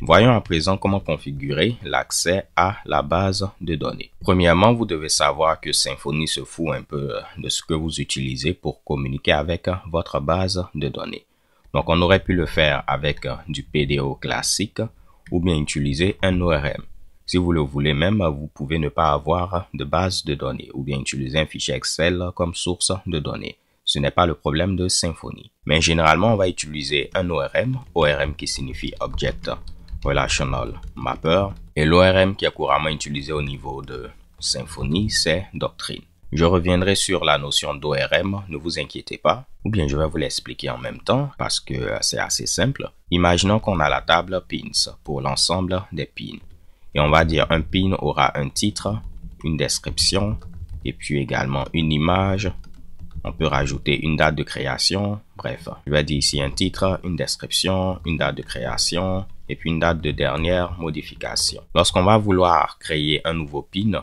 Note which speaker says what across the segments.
Speaker 1: Voyons à présent comment configurer l'accès à la base de données. Premièrement, vous devez savoir que Symfony se fout un peu de ce que vous utilisez pour communiquer avec votre base de données. Donc, on aurait pu le faire avec du PDO classique ou bien utiliser un ORM. Si vous le voulez même, vous pouvez ne pas avoir de base de données ou bien utiliser un fichier Excel comme source de données. Ce n'est pas le problème de Symfony. Mais généralement, on va utiliser un ORM, ORM qui signifie Object Relational Mapper, et l'ORM qui est couramment utilisé au niveau de Symfony, c'est Doctrine. Je reviendrai sur la notion d'ORM, ne vous inquiétez pas, ou bien je vais vous l'expliquer en même temps parce que c'est assez simple. Imaginons qu'on a la table pins pour l'ensemble des pins. Et on va dire un pin aura un titre, une description, et puis également une image, on peut rajouter une date de création. Bref, je vais dire ici un titre, une description, une date de création et puis une date de dernière modification. Lorsqu'on va vouloir créer un nouveau pin,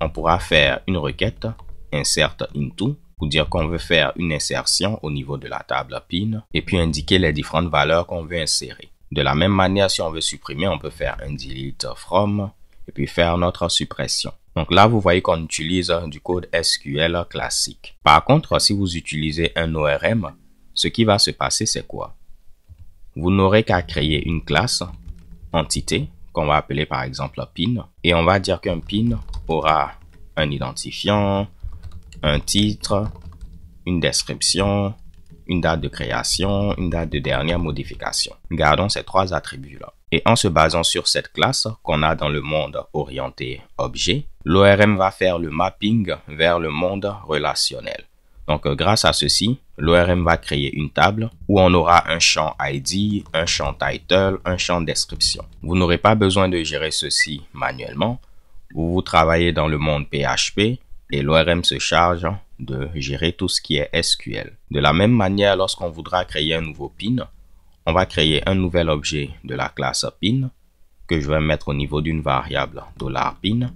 Speaker 1: on pourra faire une requête insert into pour dire qu'on veut faire une insertion au niveau de la table pin et puis indiquer les différentes valeurs qu'on veut insérer. De la même manière, si on veut supprimer, on peut faire un delete from et puis faire notre suppression. Donc là, vous voyez qu'on utilise du code SQL classique. Par contre, si vous utilisez un ORM, ce qui va se passer, c'est quoi Vous n'aurez qu'à créer une classe entité qu'on va appeler par exemple PIN et on va dire qu'un PIN aura un identifiant, un titre, une description, une date de création, une date de dernière modification. Gardons ces trois attributs-là. Et en se basant sur cette classe qu'on a dans le monde orienté objet, l'ORM va faire le mapping vers le monde relationnel. Donc, euh, grâce à ceci, l'ORM va créer une table où on aura un champ ID, un champ title, un champ description. Vous n'aurez pas besoin de gérer ceci manuellement. Vous travaillez dans le monde PHP et l'ORM se charge de gérer tout ce qui est SQL. De la même manière, lorsqu'on voudra créer un nouveau PIN, on va créer un nouvel objet de la classe PIN que je vais mettre au niveau d'une variable $PIN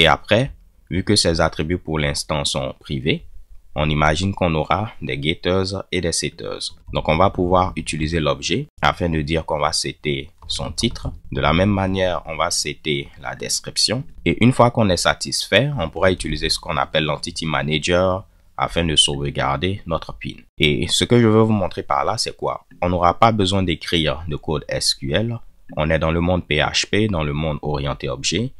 Speaker 1: et après, vu que ces attributs pour l'instant sont privés, on imagine qu'on aura des getters et des setters. Donc on va pouvoir utiliser l'objet afin de dire qu'on va setter son titre. De la même manière, on va setter la description. Et une fois qu'on est satisfait, on pourra utiliser ce qu'on appelle l'entity manager afin de sauvegarder notre pin. Et ce que je veux vous montrer par là, c'est quoi On n'aura pas besoin d'écrire de code SQL. On est dans le monde PHP, dans le monde orienté objet.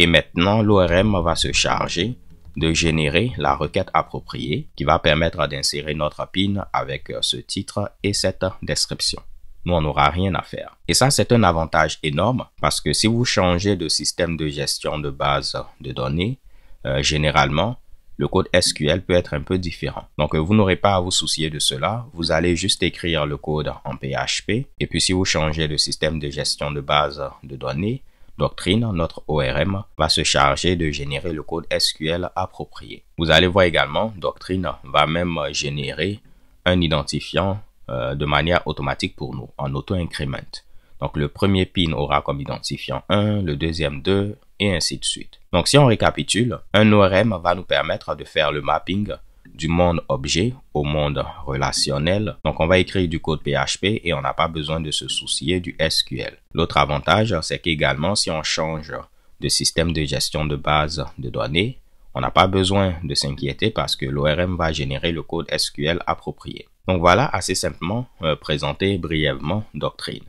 Speaker 1: Et maintenant, l'ORM va se charger de générer la requête appropriée qui va permettre d'insérer notre PIN avec euh, ce titre et cette description. Nous, on n'aura rien à faire. Et ça, c'est un avantage énorme parce que si vous changez de système de gestion de base de données, euh, généralement, le code SQL peut être un peu différent. Donc, euh, vous n'aurez pas à vous soucier de cela. Vous allez juste écrire le code en PHP. Et puis, si vous changez le système de gestion de base de données, Doctrine, notre ORM, va se charger de générer le code SQL approprié. Vous allez voir également, Doctrine va même générer un identifiant euh, de manière automatique pour nous, en auto-increment. Donc le premier pin aura comme identifiant 1, le deuxième 2, et ainsi de suite. Donc si on récapitule, un ORM va nous permettre de faire le mapping du monde objet au monde relationnel. Donc on va écrire du code PHP et on n'a pas besoin de se soucier du SQL. L'autre avantage, c'est qu'également si on change de système de gestion de base de données, on n'a pas besoin de s'inquiéter parce que l'ORM va générer le code SQL approprié. Donc voilà assez simplement euh, présenté brièvement Doctrine.